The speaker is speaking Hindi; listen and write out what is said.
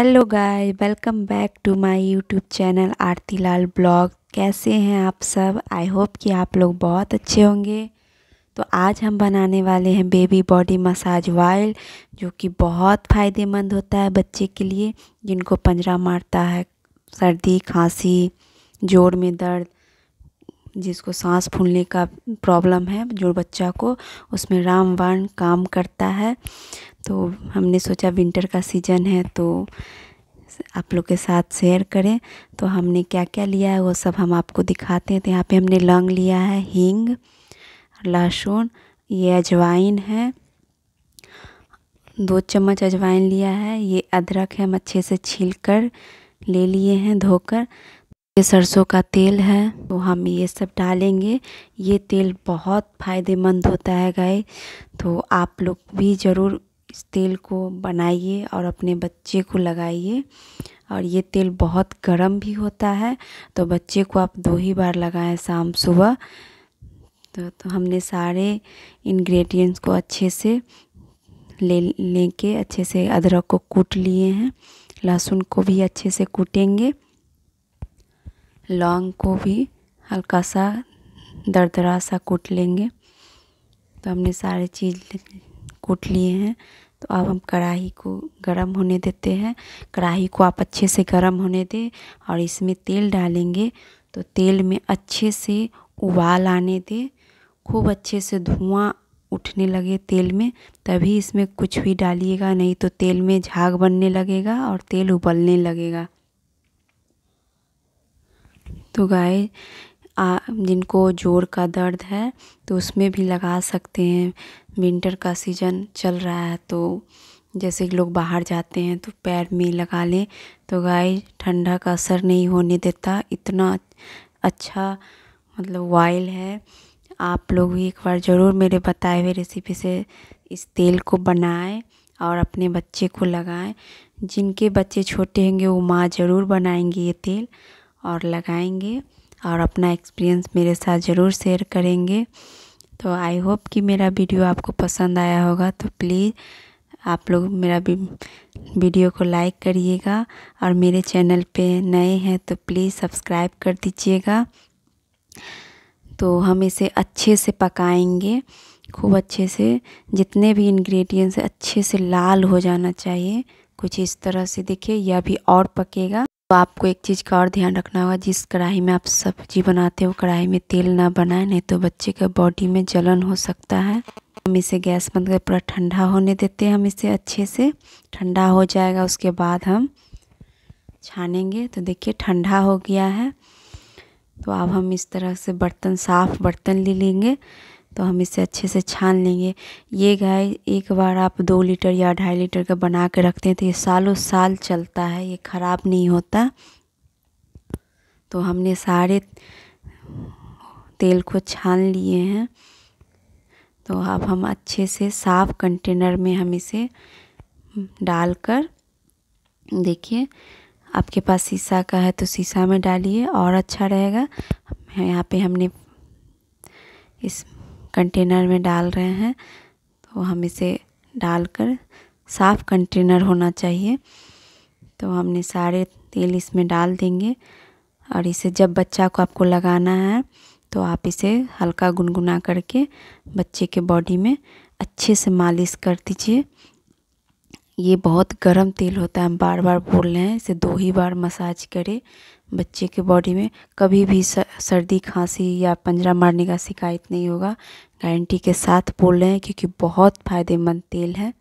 hello guys welcome back to my YouTube channel Aarti Lal blog कैसे हैं आप सब आई होप कि आप लोग बहुत अच्छे होंगे तो आज हम बनाने वाले हैं बेबी बॉडी मसाज वाइल जो कि बहुत फ़ायदेमंद होता है बच्चे के लिए जिनको पंजरा मारता है सर्दी खांसी जोड़ में दर्द जिसको सांस फूलने का प्रॉब्लम है जो बच्चा को उसमें रामबाण काम करता है तो हमने सोचा विंटर का सीज़न है तो आप लोग के साथ शेयर करें तो हमने क्या क्या लिया है वो सब हम आपको दिखाते हैं तो यहाँ पे हमने लौंग लिया है हींग लहसुन ये अजवाइन है दो चम्मच अजवाइन लिया है ये अदरक है हम अच्छे से छील कर ले लिए हैं धोकर ये सरसों का तेल है तो हम ये सब डालेंगे ये तेल बहुत फ़ायदेमंद होता है गाय तो आप लोग भी ज़रूर इस तेल को बनाइए और अपने बच्चे को लगाइए और ये तेल बहुत गर्म भी होता है तो बच्चे को आप दो ही बार लगाएं शाम सुबह तो, तो हमने सारे इंग्रेडिएंट्स को अच्छे से ले लेके अच्छे से अदरक को कूट लिए हैं लहसुन को भी अच्छे से कूटेंगे लौंग को भी हल्का सा दरदरा सा कूट लेंगे तो हमने सारे चीज़ कूट लिए हैं तो अब हम कढ़ाई को गर्म होने देते हैं कढ़ाई को आप अच्छे से गर्म होने दें और इसमें तेल डालेंगे तो तेल में अच्छे से उबाल आने दें खूब अच्छे से धुआं उठने लगे तेल में तभी इसमें कुछ भी डालिएगा नहीं तो तेल में झाग बनने लगेगा और तेल उबलने लगेगा तो गाय जिनको जोड़ का दर्द है तो उसमें भी लगा सकते हैं विंटर का सीजन चल रहा है तो जैसे कि लोग बाहर जाते हैं तो पैर में लगा लें तो गाय ठंडा का असर नहीं होने देता इतना अच्छा मतलब वाइल है आप लोग भी एक बार ज़रूर मेरे बताए हुए रेसिपी से इस तेल को बनाएं और अपने बच्चे को लगाएं जिनके बच्चे छोटे होंगे वो माँ ज़रूर बनाएंगे ये तेल और लगाएंगे और अपना एक्सपीरियंस मेरे साथ ज़रूर शेयर करेंगे तो आई होप कि मेरा वीडियो आपको पसंद आया होगा तो प्लीज़ आप लोग मेरा वीडियो को लाइक करिएगा और मेरे चैनल पे नए हैं तो प्लीज़ सब्सक्राइब कर दीजिएगा तो हम इसे अच्छे से पकाएंगे खूब अच्छे से जितने भी इंग्रेडिएंट्स अच्छे से लाल हो जाना चाहिए कुछ इस तरह से देखिए यह भी और पकेगा तो आपको एक चीज़ का और ध्यान रखना होगा जिस कढ़ाई में आप सब्जी बनाते हो कढ़ाई में तेल ना बनाए नहीं तो बच्चे के बॉडी में जलन हो सकता है हम इसे गैस बंद कर पूरा ठंडा होने देते हैं हम इसे अच्छे से ठंडा हो जाएगा उसके बाद हम छानेंगे तो देखिए ठंडा हो गया है तो अब हम इस तरह से बर्तन साफ़ बर्तन ले लेंगे तो हम इसे अच्छे से छान लेंगे ये गाय एक बार आप दो लीटर या ढाई लीटर का बना के रखते हैं तो ये सालों साल चलता है ये ख़राब नहीं होता तो हमने सारे तेल को छान लिए हैं तो अब हम अच्छे से साफ़ कंटेनर में हम इसे डालकर देखिए आपके पास शीशा का है तो शीशा में डालिए और अच्छा रहेगा यहाँ पे हमने इस कंटेनर में डाल रहे हैं तो हम इसे डालकर साफ़ कंटेनर होना चाहिए तो हमने सारे तेल इसमें डाल देंगे और इसे जब बच्चा को आपको लगाना है तो आप इसे हल्का गुनगुना करके बच्चे के बॉडी में अच्छे से मालिश कर दीजिए ये बहुत गर्म तेल होता है हम बार बार बोल रहे हैं इसे दो ही बार मसाज करें बच्चे के बॉडी में कभी भी सर्दी खांसी या पंजरा मारने का शिकायत नहीं होगा गारंटी के साथ बोल रहे हैं क्योंकि बहुत फ़ायदेमंद तेल है